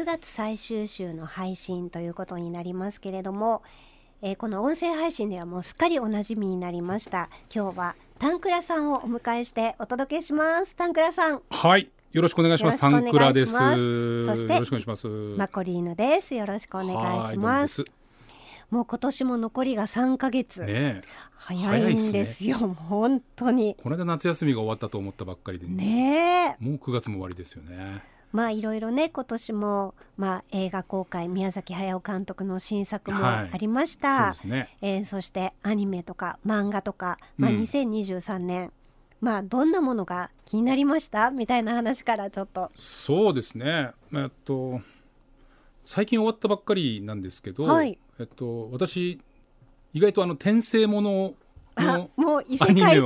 9月最終週の配信ということになりますけれども、えー、この音声配信ではもうすっかりおなじみになりました今日はタンクラさんをお迎えしてお届けしますタンクラさんはいよろしくお願いします。タンクラです。そして、よろしくお願いします。マコリーヌです。よろしくお願いします。もう今年も残りが三か月、ね、早いんですよ、ね、本当にこの間夏休みが終わったと思ったばっかりでねもう九月も終わりですよねまあいろいろね今年も、まあ、映画公開宮崎駿監督の新作もありました、はい、そ、ね、えー、そしてアニメとか漫画とか、まあ、2023年、うんまあ、どんなものが気になりましたみたいな話からちょっとそうですね、えっと、最近終わったばっかりなんですけど、はい、えっと、私意外とあの転生もののもう異世界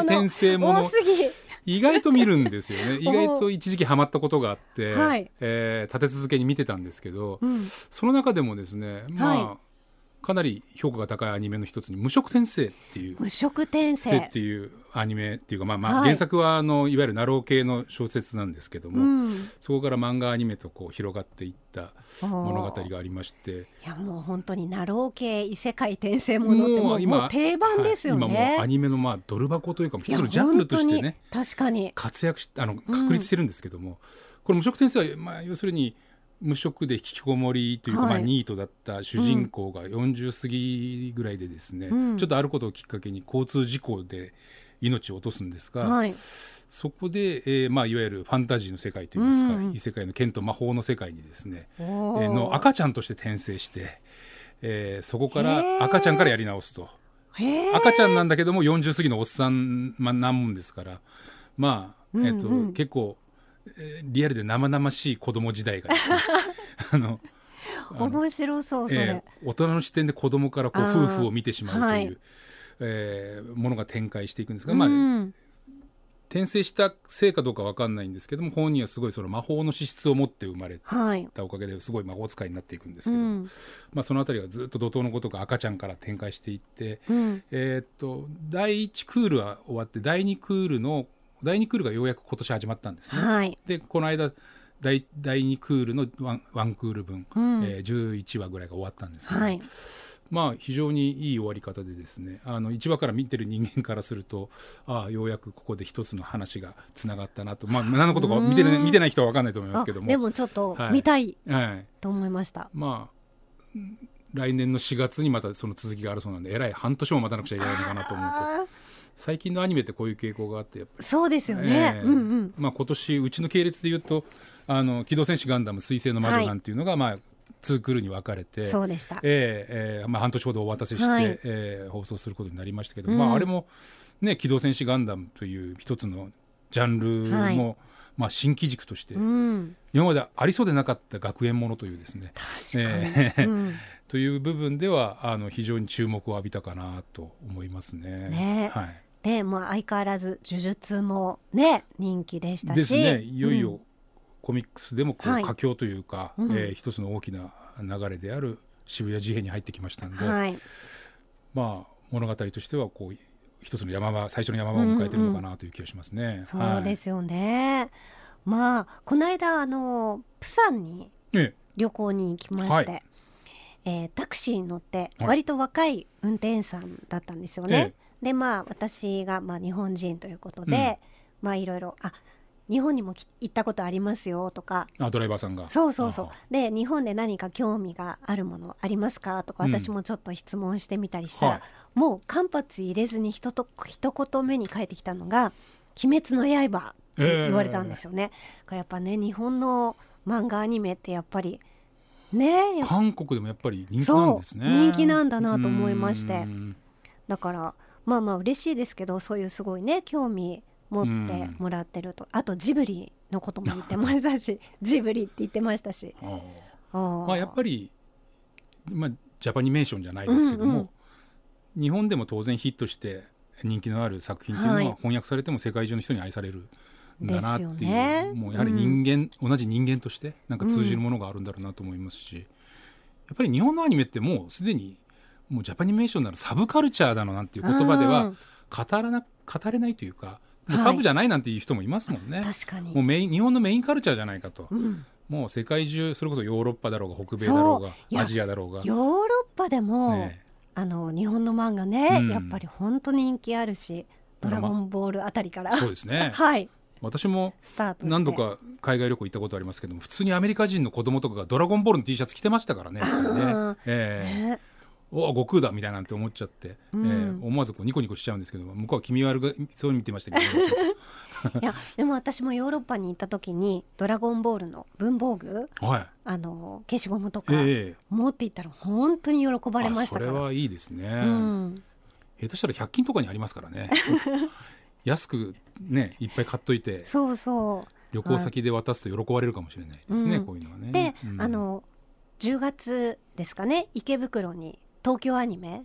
転生もの多すぎ意外と見るんですよね 意外と一時期ハマったことがあって、はい、えー、立て続けに見てたんですけど、うん、その中でもですねまあ、はいかなり評価が高いアニメの一つに「無色転生」っていう無色転生っていうアニメっていうか、まあまあ、原作はあの、い、わゆるナロー系の小説なんですけども、そこから漫画アニメとこう広がっていった物語がありましていやもう本当にナロー系異世界転生ものってもう今もう定番ですよね、はい、今もアニメのまあドル箱というか一つのジャンルとしてね確かに活躍しあの確立してるんですけども、うん、これ無色転生は、まあ、要するに無職で引きこもりというか、はい、まあ、ニートだった主人公が40過ぎぐらいでですね、うん、ちょっとあることをきっかけに交通事故で命を落とすんですが、はい、そこで、えーまあ、いわゆるファンタジーの世界といいますか、うん、異世界の剣と魔法の世界にですね、えー、の赤ちゃんとして転生して、えー、そこから赤ちゃんからやり直すと赤ちゃんなんだけども40過ぎのおっさん、まあ、なもんですからまあ、えーと、うんうん、結構リアルで生々しい子供時代がですね あの面白そうそれ、えー、大人の視点で子供からこう夫婦を見てしまうという、はい、えー、ものが展開していくんですが、まあ、うん、転生したせいかどうか分かんないんですけども本人はすごいその魔法の資質を持って生まれたおかげですごい魔法使いになっていくんですけど、はいまあ、その辺りはずっと怒涛のことか、赤ちゃんから展開していって、うん、えー、っと第1クールは終わって第2クールの第2クールがようやく今年始まったんですね。はい、でこの間第第2クールのワンワンクール分、うん、えー、11話ぐらいが終わったんですけど、はい、まあ非常にいい終わり方でですねあの1話から見てる人間からするとああようやくここで一つの話がつながったなとまあ何のことか見て,、ね、見てない人は分かんないと思いますけどもでもちょっと見たい、はい、と思いました。はい、まあ来年の4月にまたその続きがあるそうなんでえらい半年も待たなくちゃいけないのかなと思うと。最近のアニメってこういう傾向があってっそうですよね、えー、うんうんまあ、今年うちの系列でいうと「あの機動戦士ガンダム水星の魔女」なんていうのが、はい、まあツークールに分かれてそうでした、えーえーまあ、半年ほどお渡しして、はい、えー、放送することになりましたけど、うん、まあ、あれも、ね「機動戦士ガンダム」という一つのジャンルも、はい、まあ、新機軸として、うん、今までありそうでなかった学園ものというですね確えーうん、という部分ではあの非常に注目を浴びたかなと思いますね。ねはいでも相変わらず呪術もね人気でしたし。ですね。いよいよ、コミックスでもこう佳境というか、はえー、一つの大きな流れである渋谷事変に入ってきましたんで、はい、まあ物語としてはこう一つの山場最初の山場を迎えてるのかなという気がしますね。うんうん、そうですよね。まあこの間あのプサンに旅行に行きまして。えええー、タクシーに乗って割と若い運転手さんだったんですよね。ええでまあ私がまあ日本人ということで、まあいろいろあ日本にも行ったことありますよとかあドライバーさんがそうそうそうで日本で何か興味があるものありますかとか私もちょっと質問してみたりしたら、うんはい、もう間髪入れずにひと一言目に返ってきたのが「鬼滅の刃」って言われたんですよね。えー、やっぱね日本の漫画アニメってやっぱりね韓国でもやっぱり人気なんですね人気なんだなと思いましてだからまあまあ嬉しいですけどそういうすごいね興味持ってもらってると、うん、あとジブリのことも言ってましたし ジブリって言ってましたし。あまあ、やっぱり、まあ、ジャパニメーションじゃないですけども、うんうん、日本でも当然ヒットして人気のある作品っていうのは翻訳されても世界中の人に愛される。んだなっていう、ね、もうやはり人間、うん、同じ人間としてなんか通じるものがあるんだろうなと思いますし、やっぱり日本のアニメってもうすでにもうジャパニメーションならサブカルチャーだのなんていう言葉では語らな語れないというかもうサブじゃないなんていう人もいますもんね。はい、確かにもうメイン日本のメインカルチャーじゃないかと、うん、もう世界中それこそヨーロッパだろうが北米だろうがアジアだろうが。ヨーロッパでも、ね、あの日本の漫画ね、うん、やっぱり本当人気あるし「ドラゴンボール」あたりから。そうですね はい私も何度か海外旅行行ったことありますけども普通にアメリカ人の子供とかが「ドラゴンボール」の T シャツ着てましたからね。ねえー、ねお悟空だみたいなんて思っちゃって、うん、えー、思わずこうニコニコしちゃうんですけど向こうは気味悪がそう見てましたけど いやでも私もヨーロッパに行った時に「ドラゴンボール」の文房具、はい、あの消しゴムとか、えー、持っていったら本当に喜ばれましたからそれはいいですね、うん、下手したら100均とかにありますからね 安くねいっぱい買っといてそうそう旅行先で渡すと喜ばれるかもしれないですね、うん、こういうのはね。で、あの10月ですかね池袋に東京アニメ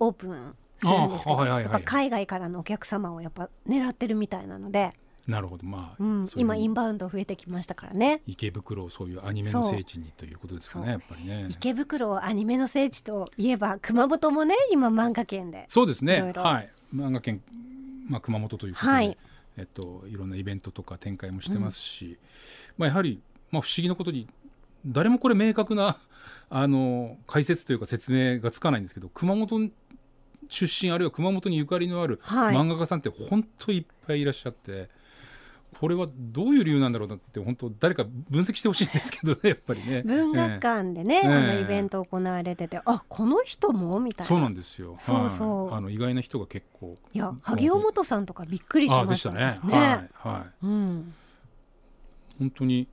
オープンするんですけど、はいはいはい、やっぱ海外からのお客様をやっぱ狙ってるみたいなので。なるほど、まあ、うん、今インバウンド増えてきましたからね。池袋そういうアニメの聖地にということですかね、やっぱりね。池袋をアニメの聖地といえば、熊本もね、今漫画圏で。そうですね。はい、漫画圏、まあ、熊本ということで、はい、えっと、いろんなイベントとか展開もしてますし。うん、まあ、やはり、まあ、不思議なことに。誰もこれ明確なあの解説というか説明がつかないんですけど熊本出身あるいは熊本にゆかりのある漫画家さんって本当いっぱいいらっしゃって。これはどういう理由なんだろうなって本当誰か分析してほしいんですけどねやっぱりね 文学館でね、えー、あのイベント行われてて、えー、あこの人もみたいなそうなんですよそうそう、はい、あの意外な人が結構いや萩尾本さんとかびっくりしましたねね、はい、はい、うん、本当に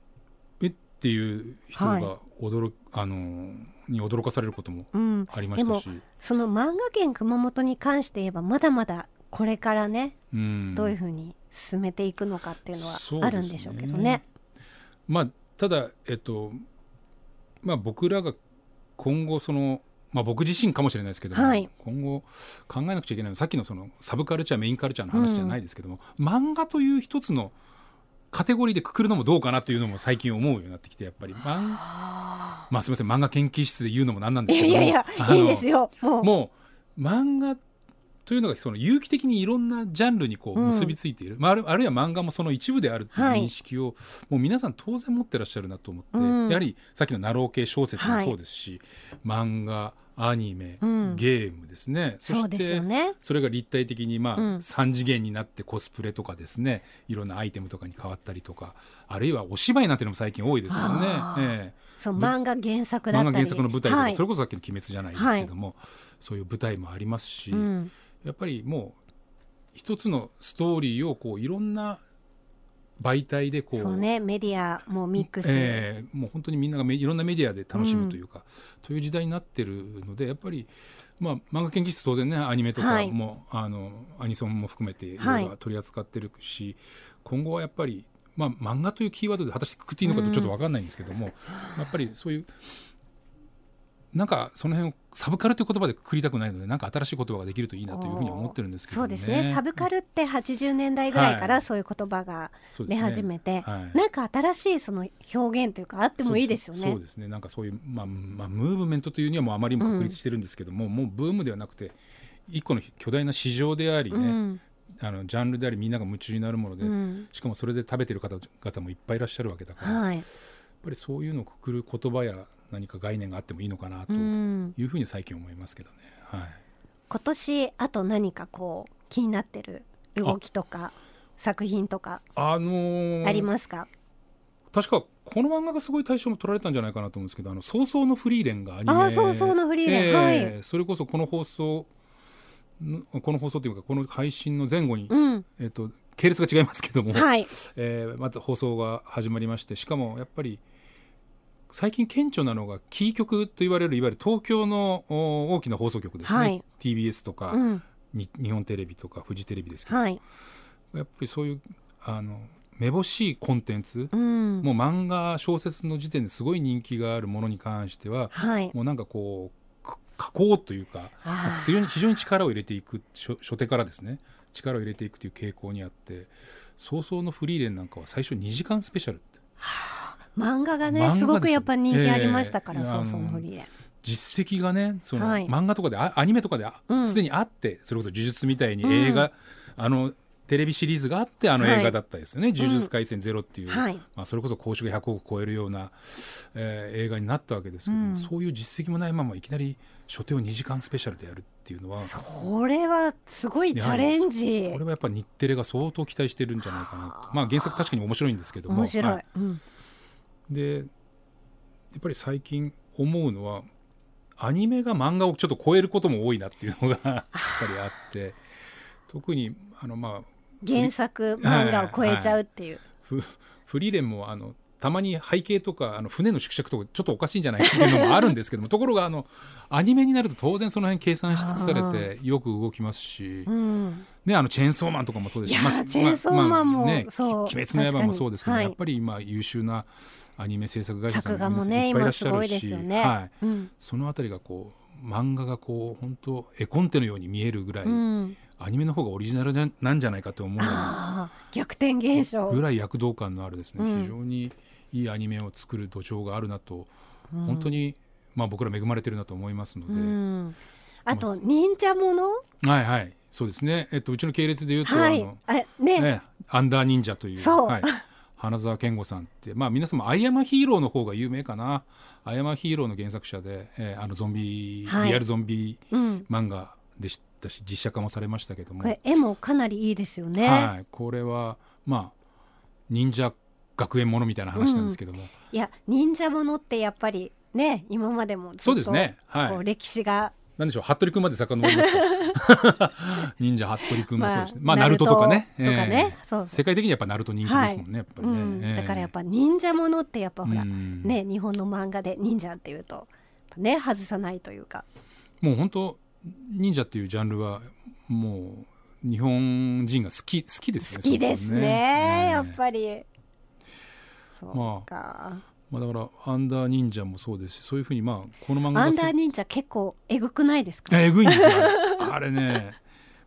っていう人が驚、はい、あのに驚かされることもありましたし、うん、その漫画圏熊本に関して言えばまだまだこれからね、うん、どういうふうに進めていくのかっていうのはあるんでしょうけどね。ねまあ、ただ、えっとまあ、僕らが今後その、まあ、僕自身かもしれないですけども、はい、今後考えなくちゃいけないさっきのそのサブカルチャーメインカルチャーの話じゃないですけども、うん、漫画という一つのカテゴリーでくくるのもどうかなというのも最近思うようになってきてやっぱりまあすみません漫画研究室で言うのもなんなんですけどいやいやいいですよもう漫画というのがその有機的にいろんなジャンルにこう結びついている、ま、う、あ、ん、あるいは漫画もその一部であるという認識を、はい、もう皆さん当然持ってらっしゃるなと思って、うん、やはりさっきのナロー系小説もそうですし、はい、漫画アニメ、うん、ゲームですねそしてそれが立体的にまあ、うん、3次元になってコスプレとかですねいろんなアイテムとかに変わったりとかあるいはお芝居なんていうのも最近多いですもんね。ええ、そう漫画原作だったり漫画原作の舞台とか、はい、それこそさっきの「鬼滅」じゃないですけども、はい、そういう舞台もありますし、うん、やっぱりもう一つのストーリーをこういろんな媒体でこうねメディアもミックス、えー、もう本当にみんながいろんなメディアで楽しむというか、うん、という時代になってるのでやっぱり、まあ、漫画研究室当然ねアニメとかも、はい、あのアニソンも含めていろいろ取り扱ってるし、はい、今後はやっぱり、まあ、漫画というキーワードで果たしてくくっていいのかちょっと分かんないんですけども、うん、やっぱりそういうなんかその辺をサブカルという言葉でくくりたくないのでなんか新しい言葉ができるといいなというふうに思ってるんですけど、ね、そうですねサブカルって80年代ぐらいからそういう言葉が出始めて、はいねはい、なんか新しいその表現というかあってもいいですよねそうですねなんかそういう、まあまあ、ムーブメントというにはもうあまりにも確立してるんですけども、うん、もうブームではなくて一個の巨大な市場でありね、うんあのジャンルでありみんなが夢中になるもので、うん、しかもそれで食べてる方々もいっぱいいらっしゃるわけだから、はい、やっぱりそういうのをくくる言葉や何か概念があってもいいのかなというふうに最近思いますけどね。はい、今年あと何かこう気になってる動きとか作品とかあのありますか、あのー、確かこの漫画がすごい大賞も取られたんじゃないかなと思うんですけど「あの早々のフリーレン」がアニメあ早々のフリーレン、はい、それこそこの放送この放送というかこの配信の前後に、うん、えーと、と系列が違いますけども、はい、えー、また放送が始まりましてしかもやっぱり「最近顕著なのがキー局と言われるいわゆる東京の大きな放送局ですね、はい、TBS とか、うん、日本テレビとかフジテレビですけど、はい、やっぱりそういうあのめぼしいコンテンツ、うん、もう漫画小説の時点ですごい人気があるものに関しては、はい、もうなんかこう加工というか非常に力を入れていく初手からですね力を入れていくという傾向にあって早々のフリーレンなんかは最初2時間スペシャルって。は漫画がねすごくやっぱ人気ありましたから、えー、そうその堀江。実績がねその、はい、漫画とかでアニメとかですでにあって、それこそ呪術みたいに映画、うん、あのテレビシリーズがあってあの映画だったですよね「はい、呪術廻戦ゼロっていう、うんはい、まあ、それこそ公式100億超えるような、えー、映画になったわけですけど、うん、そういう実績もないままいきなり初手を2時間スペシャルでやるっていうのはそれはすごいチャレンジこれはやっぱ日テレが相当期待してるんじゃないかなとまあ原作確かに面白いんですけども面白い、はいうんでやっぱり最近思うのはアニメが漫画をちょっと超えることも多いなっていうのが やっぱりあって特にあのまあ原作漫画を超えちゃうっていう。はいはい、フリーレンもあのたまに背景とかあの船の縮尺とかちょっとおかしいんじゃないかっていうのもあるんですけども ところがあのアニメになると当然その辺計算し尽くされてよく動きますし、うん、ね、あのチェーンソーマンとかもそうですし、まあ、チェーンソーマンも、まあまあね、鬼滅の刃もそうですけど、はい、やっぱり今優秀なアニメ制作会社さんもいっぱいいらっしゃるし、ね、はいうん、その辺りがこう漫画がこう本当絵コンテのように見えるぐらい、うん、アニメの方がオリジナルなんじゃないかと思う 逆転現象ぐらい躍動感のあるですね、うん、非常にいいアニメを作る土壌があるなと、本当に、まあ、僕ら恵まれてるなと思いますので。あと忍者もの、はいはいそうですね、えっと、うちの系列でいうと、はい、あのね、ね、アンダー忍者という。はい花澤健吾さんって、まあ、皆さんも「アイアマヒーロー」の方が有名かな「アイアマヒーロー」の原作者で、えー、あのゾンビ、リアルゾンビ漫画でしたし、うん、実写化もされましたけども絵もかなりいいですよね。はい、これはまあ忍者学園ものみたいな話なんですけども、うん、いや忍者ものってやっぱりね今までもそうですね、はい、歴史がなんでしょう服部君まで遡りますか 忍者服部君もそうですね、まあ、まあ、ナルトとかねとかね、世界的にやっぱナルト人気ですもんね、やっぱりだからやっぱ忍者ものってやっぱほら、ね日本の漫画で忍者っていうとね外さないというかもう本当忍者っていうジャンルはもう日本人が好き好きですね好きですね、ね、やっぱりそうか、まあまあ、だからアンダー忍者もそうですしそういうふうにまあこの漫画アンダー忍者結構えぐくないですかえぐいんですよあれね、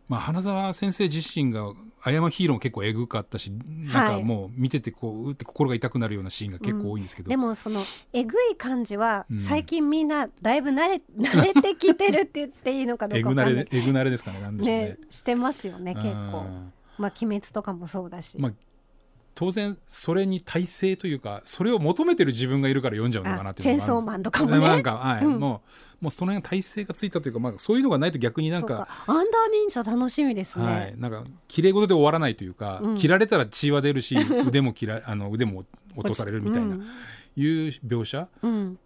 まあ、花澤先生自身が「あやまヒーロー」も結構えぐかったし、なんかもう見ててこううって心が痛くなるようなシーンが結構多いんですけど、うん、でもそのえぐい感じは最近みんなだいぶ慣れ,、慣れてきてるって言っていいのかどうかえぐなれえぐなれですかねなんでしょうね、ね、してますよね結構。まあ、鬼滅とかもそうだし、まあ、当然それに耐性というかそれを求めてる自分がいるから読んじゃうのかなっていうチェーンソーマンとかもねなんか、はい、うん、もうもうその辺耐性がついたというか、まあ、そういうのがないと逆になんかアンダー忍者楽しみですね、はい、なんかきれい事で終わらないというか、うん、切られたら血は出るし腕も切らあの腕も落とされるみたいな、いう描写、うん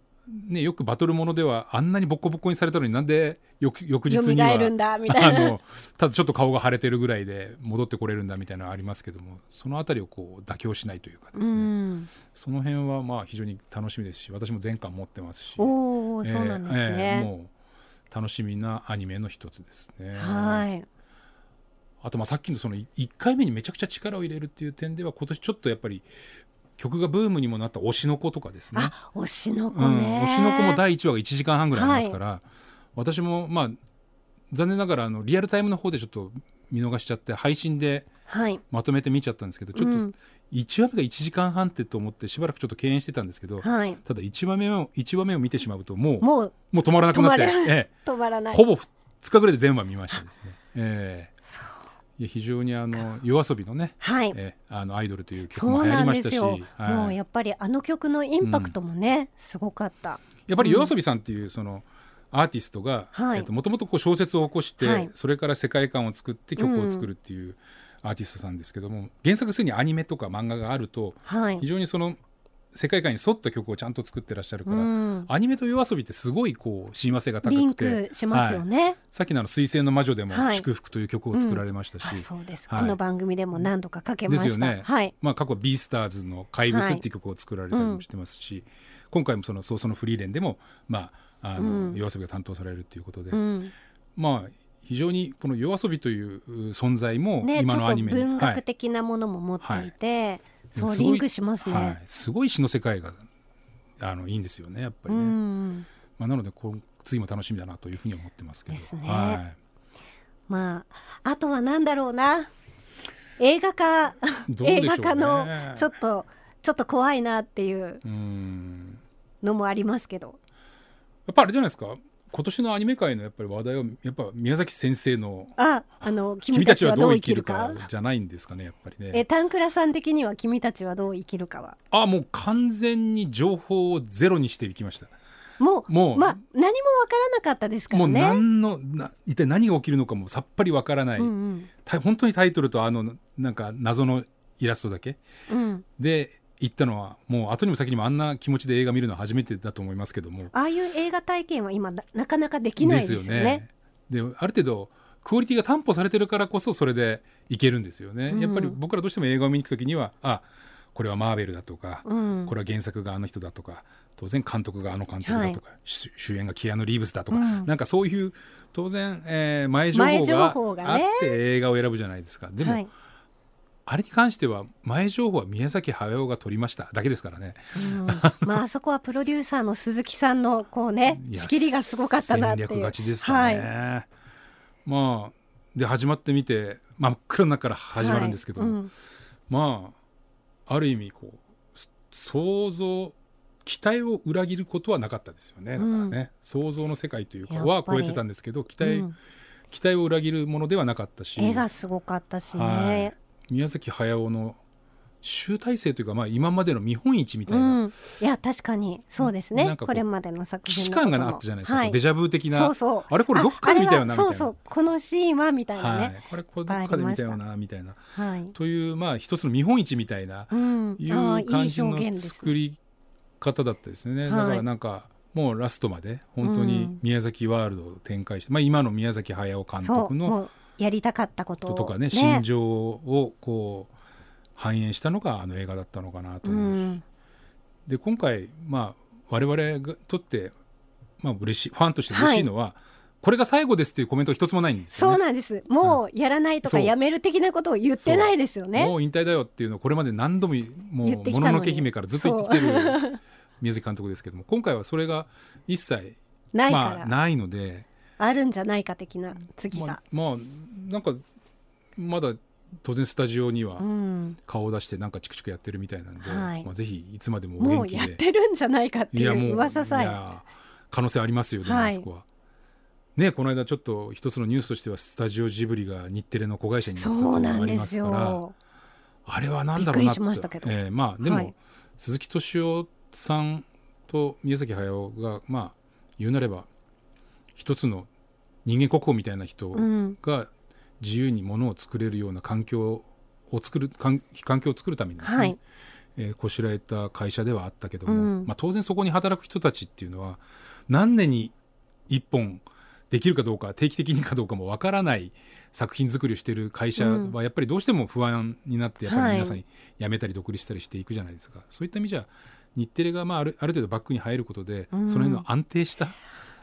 ね、よくバトルものではあんなにボコボコにされたのになんで翌日には あのただちょっと顔が腫れてるぐらいで戻ってこれるんだみたいなのはありますけどもその辺りをこう妥協しないというかですねその辺はまあ非常に楽しみですし私も全巻持ってますしお、そうなんですね、えー、もう楽しみなアニメの一つですね。はいあとまあさっきのその1回目にめちゃくちゃ力を入れるっていう点では今年ちょっとやっぱり曲がブームにもなった「推しの子」とかですね「推しの子、ね」うん、推しの子」も第1話が1時間半ぐらいありますから、はい、私もまあ残念ながらあのリアルタイムの方でちょっと見逃しちゃって配信でまとめて見ちゃったんですけど、はい、ちょっと1話目が1時間半ってと思ってしばらくちょっと敬遠してたんですけど、はい、ただ1話目を1話目を見てしまうともうもう止まらなくなって、ええ、ほぼ2日ぐらいで全話見ましたですね。ええいや非常にあの夜遊びのね、はい、えあのアイドルという曲も流行りましたし、はい、もうやっぱりあの曲のインパクトもね、うん、すごかった。やっぱり夜遊びさんっていうその、アーティストがもともと小説を起こして、はい、それから世界観を作って曲を作るっていうアーティストさんですけども、うん、原作すでにアニメとか漫画があると、はい、非常にその世界観に沿った曲をちゃんと作ってらっしゃるから、うん、アニメと夜遊びってすごいこう親和性が高くてしますよね、はい、さっきの「あの「水星の魔女」でも「祝福」という曲を作られましたし、そうです、この番組でも何度かかけましたですよね、はいまあ、過去「ビースターズの怪物」っていう曲を作られたりもしてますし、うん、今回もその「早々のフリーレン」でも、まあ、あの、うん、夜遊びが担当されるっていうことで、まあ非常にこの夜遊びという存在も今のアニメに、ね、文学的なものも持っていて、そうリンクしますね、はい、すごい詩の世界があのいいんですよねやっぱりね、まあ、なのでこ次も楽しみだなというふうに思ってますけどですね、はい、まああとは何だろうな映画化、ね、映画化のちょっとちょっと怖いなっていうのもありますけどやっぱあれじゃないですか今年のアニメ界のやっぱり話題はやっぱ宮崎先生の「ああの君たちはどう生きるか」じゃないんですかねやっぱりね。えタンクラさん的には「君たちはどう生きるかは」あもう完全に情報をゼロにしていきました。もうもう、まあ、何も分からなかったですから、ね、もう何のな一体何が起きるのかもさっぱり分からない、うんうん、本当にタイトルとあのなんか謎のイラストだけ、うん、で行ったのはもう後にも先にもあんな気持ちで映画見るのは初めてだと思いますけどもああいう映画体験は今なかなかできないですよね。で、ね、ある程度クオリティが担保されてるからこそそれでいけるんですよね。うん、やっぱり僕らどうしても映画を見に行く時にはあこれはマーベルだとか、うん、これは原作があの人だとか当然監督があの監督だとか、はい、主演がキアヌ・リーブスだとか、うん、なんかそういう当然、えー、前情報があって映画を選ぶじゃないですか。でも、はいあれに関しては前情報は宮崎駿が取りましただけですからね、うん、まあそこはプロデューサーの鈴木さんのこうね仕切りがすごかったなっていう戦略勝ちですかね、はい、まあで始まってみて、真っ暗な中から始まるんですけど、はいうん、まあある意味こう想像期待を裏切ることはなかったですよねだからね、うん、想像の世界というかは超えてたんですけど期待、期待を裏切るものではなかったし絵がすごかったしね、はい、宮崎駿の集大成というか、まあ、今までの見本市みたいな、うん、いや確かにそうですねこれまでの作品感があったじゃないですか、はい、デジャブ的なそうそうあれこれどっかで見たよなそうそうこのシーンはみたいなね、はい、これこれどっかで見たよなみたいな、はい、というまあ一つの見本市みたいな、うん、いう感じの作り方だったですね、はい、だからなんか、もうラストまで本当に宮崎ワールドを展開して、うん、まあ、今の宮崎駿監督のやりたかったこととかね心情をこう反映したのがあの映画だったのかなと思います。うん、で今回、まあ、我々がとって、まあ、嬉しいファンとして嬉しいのは、はいこれが最後ですっていうコメント一つもないんです、ね、そうなんです。もうやらないとかやめる的なことを言ってないですよね。うん、もう引退だよっていうのをこれまで何度ももうもののけ姫からずっと言ってきてる宮崎監督ですけども、今回はそれが一切 ないまあ、ないので、あるんじゃないか的な次が、まあ、まあ、なんかまだ当然スタジオには顔を出してなんかチクチクやってるみたいなんで、うんはい、まあ、ぜひいつまでももうやってるんじゃないかっていう噂さえいや可能性ありますよね、はい、そこは。ね、この間ちょっと一つのニュースとしてはスタジオジブリが日テレの子会社になったとうありますからあれは何だろうなってえー、まあ、でも、はい、鈴木敏夫さんと宮崎駿が、まあ、言うなれば一つの人間国宝みたいな人が自由にものを作れるような環境を作る環境を作るためにですね、はい、えー、こしらえた会社ではあったけども、うん、まあ、当然そこに働く人たちっていうのは何年に1本できるかどうか定期的にかどうかもわからない作品作りをしている会社はやっぱりどうしても不安になってやっぱり皆さん辞めたり独立したりしていくじゃないですか、はい、そういった意味じゃ日テレがまああるある程度バックに入ることで、うん、その辺の安定した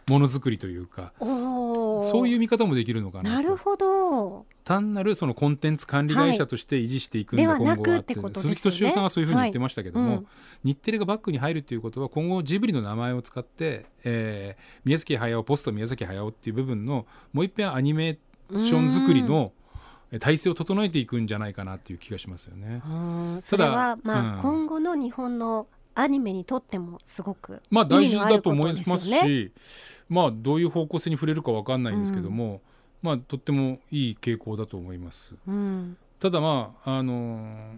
ものづくりというかそういう見方もできるのかななるほど単なるそのコンテンツ管理会社として維持していくんだ、はい、今後はって、ね、鈴木敏夫さんはそういうふうに言ってましたけども、はいうん、日テレがバックに入るということは今後ジブリの名前を使って、えー、宮崎駿ポスト宮崎駿っていう部分のもう一遍アニメーション作りの体制を整えていくんじゃないかなっていう気がしますよね。ただまあ、うん、今後の日本のアニメにとってもすごく、ね、まあ大事だと思いますしまあどういう方向性に触れるか分かんないんですけども、うん、まあとってもいい傾向だと思います。うん、ただまああのー、ま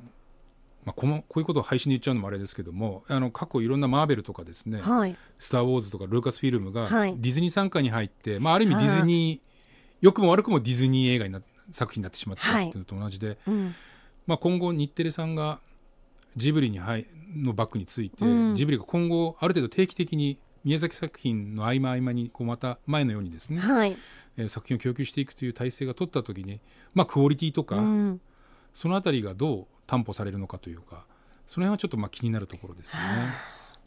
あ、このこういうことを配信で言っちゃうのもあれですけどもあの過去いろんなマーベルとかですね「はい、スター・ウォーズ」とかルーカスフィルムがディズニー傘下に入って、はい、まあ、ある意味ディズニーよくも悪くもディズニー映画にな作品になってしまったっていうのと同じで、はいうん、まあ、今後日テレさんがジブリに入のバックについて、うん、ジブリが今後ある程度定期的に宮崎作品の合間合間にこうまた前のようにですね、はい、えー、作品を供給していくという体制が取った時に、まあ、クオリティとか、うん、その辺りがどう担保されるのかというかその辺はちょっとまあ気になるところですよね。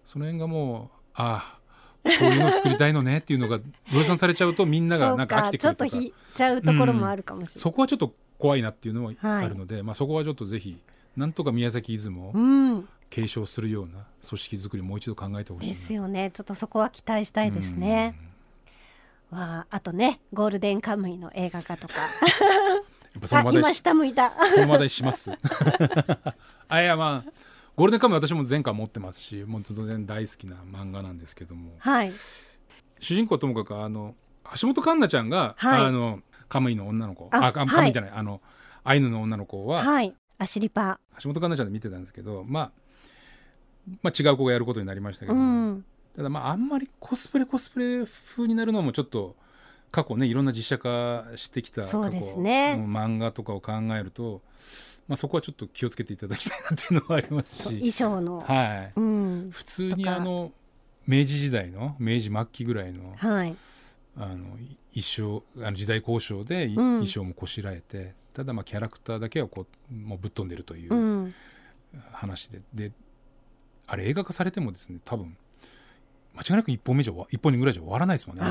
その辺がもうああこういうの作りたいのねっていうのが量産されちゃうとみんながなんか飽きてくるとかちょっと引いちゃうところもあるかもしれない、うん、そこはちょっと怖いなっていうのはあるので、はい、まあ、そこはちょっとぜひなんとか宮崎出雲、継承するような組織づくりもう一度考えてほしいですよねちょっとそこは期待したいですね、わあとねゴールデンカムイの映画化とか やっぱその今下向いたその話題しますあいやまあゴールデンカムイ私も前回持ってますしもう当然大好きな漫画なんですけども、はい、主人公ともかくあの橋本環奈ちゃんが、はい、あのカムイの女の子ああカムイじゃない、はい、あのアイヌの女の子は、はい、アシリパ橋本環奈ちゃんで見てたんですけど、まあ、まあ違う子がやることになりましたけど、うん、ただまああんまりコスプレコスプレ風になるのもちょっと過去ねいろんな実写化してきたそうですね、漫画とかを考えると、まあ、そこはちょっと気をつけていただきたいなっていうのはありますし衣装の、はい、うん、普通にあの明治時代の明治末期ぐらいの,、はい、あの衣装あの時代交渉で、衣装もこしらえてただまあキャラクターだけはこうもうぶっ飛んでるという話で、うん、であれ映画化されてもですね多分間違いなく1本目以上1本ぐらいじゃ終わらないですもんね、ね、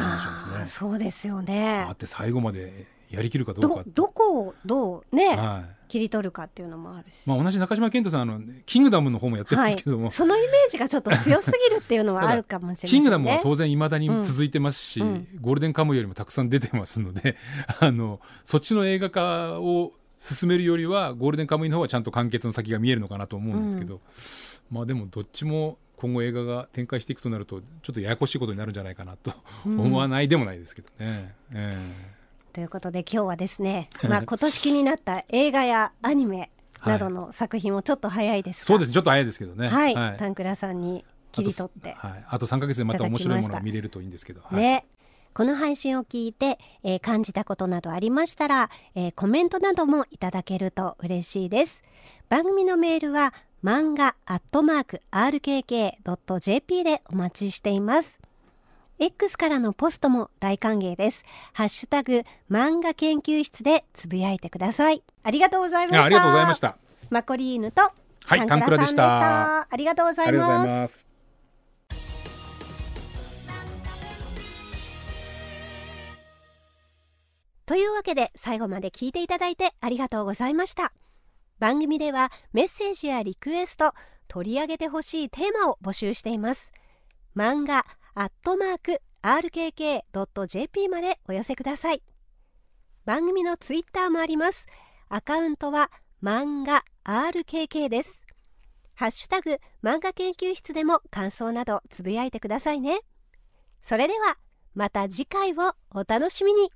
そうですよねあって最後までやりきるかどうかどこをどうね、はい、切り取るかっていうのもあるし、まあ、同じ中島健人さんあの「キングダム」の方もやってるんですけども、はい、そのイメージがちょっと強すぎるっていうのはあるかもしれない、ね、キングダムは当然いまだに続いてますし、うんうん、ゴールデンカムよりもたくさん出てますので あのそっちの映画化を進めるよりはゴールデンカムイの方はちゃんと完結の先が見えるのかなと思うんですけど、うん、まあでもどっちも今後映画が展開していくとなるとちょっとややこしいことになるんじゃないかなと思わないでもないですけどね。えーということで今日はですね、まあ、今年気になった映画やアニメなどの作品もちょっと早いですそうですちょっと早いですけどねはい、はい、タンクラさんに切り取ってはい、あと3か月でまた面白いものが見れるといいんですけど、はい、ねこの配信を聞いて、えー、感じたことなどありましたら、えー、コメントなどもいただけると嬉しいです番組のメールは漫画アットマーク RKK.jp でお待ちしています X からのポストも大歓迎です。ハッシュタグ漫画研究室でつぶやいてください。ありがとうございました。ありがとうございました。マコリーヌとはい、タンクラでした。ありがとうございます。というわけで最後まで聞いていただいてありがとうございました。番組ではメッセージやリクエスト、取り上げてほしいテーマを募集しています。漫画アットマーク rkk.jp までお寄せください番組のツイッターもありますアカウントは漫画 rkk ですハッシュタグ漫画研究室でも感想などつぶやいてくださいねそれではまた次回をお楽しみに